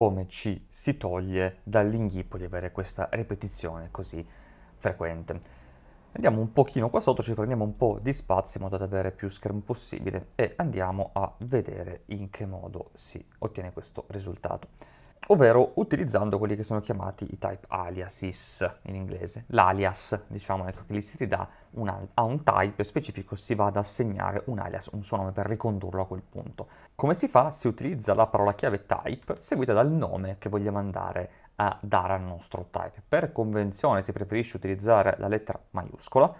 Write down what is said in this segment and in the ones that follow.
come ci si toglie dall'inghippo di avere questa ripetizione così frequente. Andiamo un pochino qua sotto, ci prendiamo un po' di spazio in modo da avere più schermo possibile e andiamo a vedere in che modo si ottiene questo risultato ovvero utilizzando quelli che sono chiamati i type aliases in inglese. L'alias, diciamo, ecco, che l'istituto un, a un type specifico si va ad assegnare un alias, un suo nome per ricondurlo a quel punto. Come si fa? Si utilizza la parola chiave type seguita dal nome che vogliamo andare a dare al nostro type. Per convenzione si preferisce utilizzare la lettera maiuscola,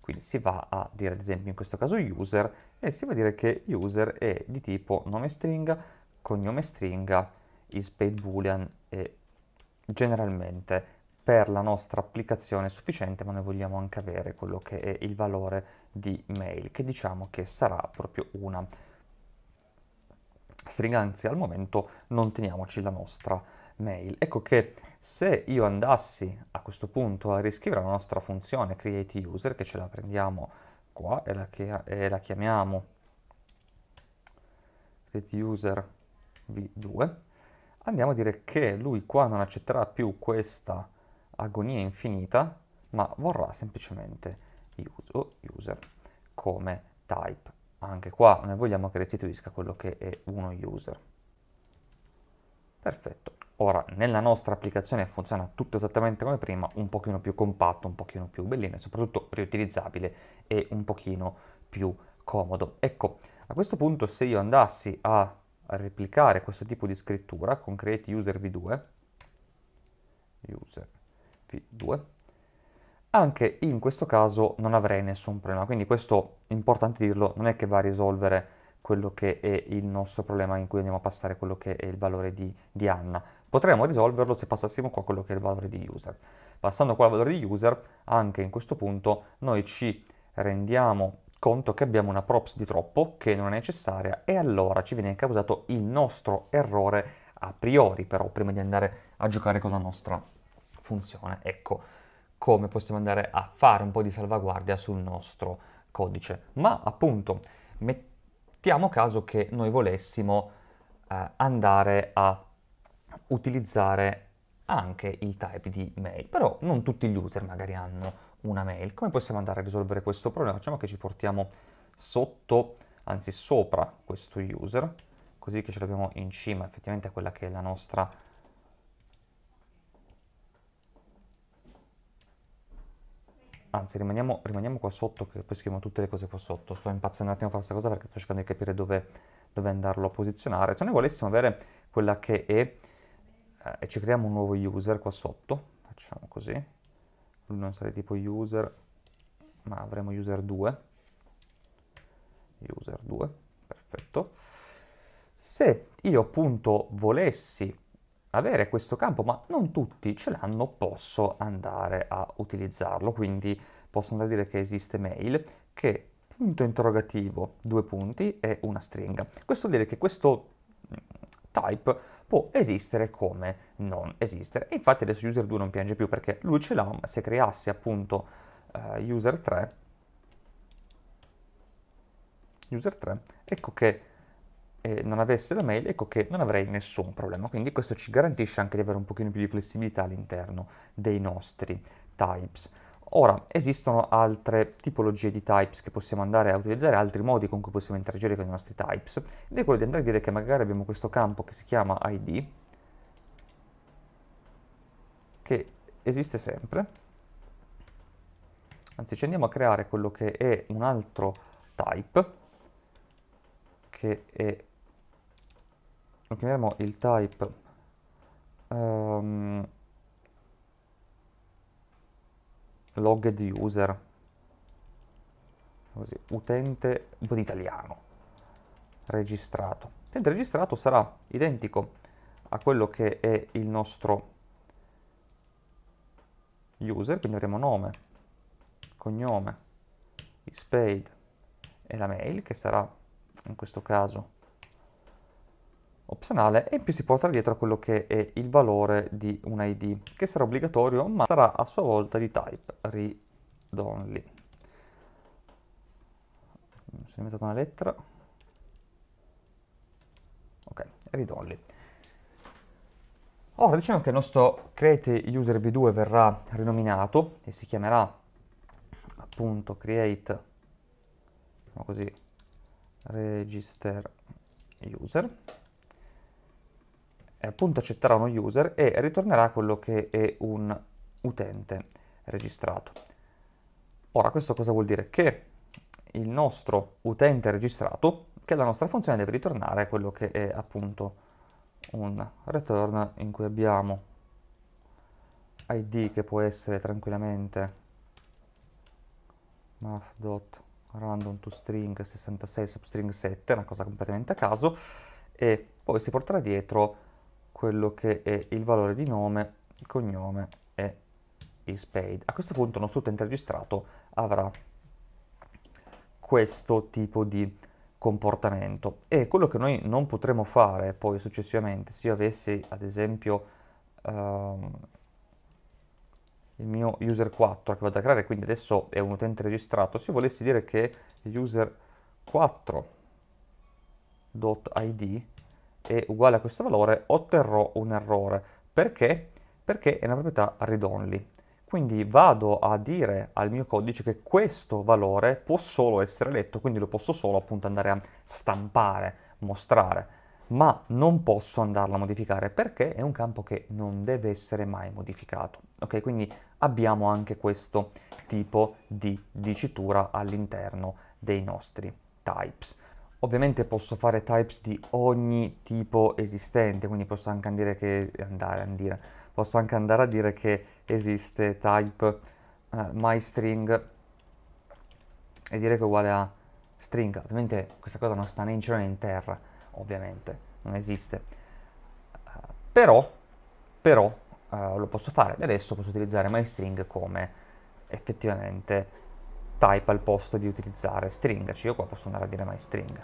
quindi si va a dire ad esempio in questo caso user e si va a dire che user è di tipo nome stringa, cognome stringa, isBait boolean è generalmente per la nostra applicazione sufficiente, ma noi vogliamo anche avere quello che è il valore di mail, che diciamo che sarà proprio una stringa, anzi al momento non teniamoci la nostra mail. Ecco che se io andassi a questo punto a riscrivere la nostra funzione createUser, che ce la prendiamo qua e la, e la chiamiamo createUser v2, andiamo a dire che lui qua non accetterà più questa agonia infinita, ma vorrà semplicemente user come type. Anche qua noi vogliamo che restituisca quello che è uno user. Perfetto. Ora, nella nostra applicazione funziona tutto esattamente come prima, un pochino più compatto, un pochino più bellino e soprattutto riutilizzabile e un pochino più comodo. Ecco, a questo punto se io andassi a replicare questo tipo di scrittura con create user v2, user v2, anche in questo caso non avrei nessun problema. Quindi questo, importante dirlo, non è che va a risolvere quello che è il nostro problema in cui andiamo a passare quello che è il valore di, di Anna. Potremmo risolverlo se passassimo qua quello che è il valore di user. Passando qua il valore di user, anche in questo punto, noi ci rendiamo conto che abbiamo una props di troppo che non è necessaria e allora ci viene causato il nostro errore a priori però prima di andare a giocare con la nostra funzione. Ecco come possiamo andare a fare un po' di salvaguardia sul nostro codice. Ma appunto mettiamo caso che noi volessimo eh, andare a utilizzare anche il type di mail, però non tutti gli user magari hanno una mail. Come possiamo andare a risolvere questo problema? Facciamo che ci portiamo sotto, anzi sopra questo user, così che ce l'abbiamo in cima effettivamente a quella che è la nostra anzi rimaniamo, rimaniamo, qua sotto che poi scriviamo tutte le cose qua sotto sto impazzendo un attimo a fare questa cosa perché sto cercando di capire dove, dove, andarlo a posizionare se noi volessimo avere quella che è eh, e ci creiamo un nuovo user qua sotto facciamo così lui non sarà tipo user, ma avremo user 2, user 2, perfetto. Se io appunto volessi avere questo campo, ma non tutti ce l'hanno, posso andare a utilizzarlo, quindi posso andare a dire che esiste mail, che punto interrogativo, due punti e una stringa. Questo vuol dire che questo type può esistere come non esistere. E infatti adesso user 2 non piange più perché lui ce l'ha, ma se creassi appunto uh, user 3, user 3, ecco che eh, non avesse la mail, ecco che non avrei nessun problema. Quindi questo ci garantisce anche di avere un pochino più di flessibilità all'interno dei nostri types. Ora, esistono altre tipologie di types che possiamo andare a utilizzare, altri modi con cui possiamo interagire con i nostri types, ed è quello di andare a dire che magari abbiamo questo campo che si chiama id, che esiste sempre, anzi ci andiamo a creare quello che è un altro type, che è, lo chiameremo il type... Um, logged user così, utente un di italiano registrato utente registrato sarà identico a quello che è il nostro user quindi avremo nome cognome spade e la mail che sarà in questo caso opzionale e in più si porta dietro quello che è il valore di un ID che sarà obbligatorio ma sarà a sua volta di type read only si è inventato una lettera ok read only ora diciamo che il nostro create user v2 verrà rinominato e si chiamerà appunto create diciamo così register user appunto accetterà uno user e ritornerà quello che è un utente registrato. Ora questo cosa vuol dire? Che il nostro utente registrato, che la nostra funzione deve ritornare quello che è appunto un return in cui abbiamo id che può essere tranquillamente math.random to string 66 substring 7, una cosa completamente a caso, e poi si porterà dietro quello che è il valore di nome, cognome e il spade. A questo punto il nostro utente registrato avrà questo tipo di comportamento e quello che noi non potremo fare poi successivamente se io avessi ad esempio ehm, il mio user 4 che vado a creare quindi adesso è un utente registrato se io volessi dire che user 4.id è uguale a questo valore otterrò un errore. Perché? Perché è una proprietà read-only. Quindi vado a dire al mio codice che questo valore può solo essere letto, quindi lo posso solo appunto andare a stampare, mostrare, ma non posso andarlo a modificare perché è un campo che non deve essere mai modificato. Ok, quindi abbiamo anche questo tipo di dicitura all'interno dei nostri types. Ovviamente posso fare types di ogni tipo esistente, quindi posso anche dire che, andare, dire, posso anche andare a dire che esiste type uh, myString e dire che è uguale a string. Ovviamente questa cosa non sta né in cielo né in terra, ovviamente, non esiste. Uh, però, però uh, lo posso fare adesso posso utilizzare myString come effettivamente type al posto di utilizzare stringaci. Cioè io qua posso andare a dire myString.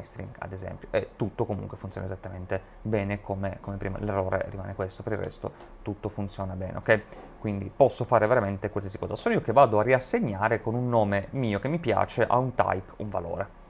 string. ad esempio. E tutto comunque funziona esattamente bene come, come prima. L'errore rimane questo, per il resto tutto funziona bene, ok? Quindi posso fare veramente qualsiasi cosa. Sono io che vado a riassegnare con un nome mio che mi piace a un type un valore.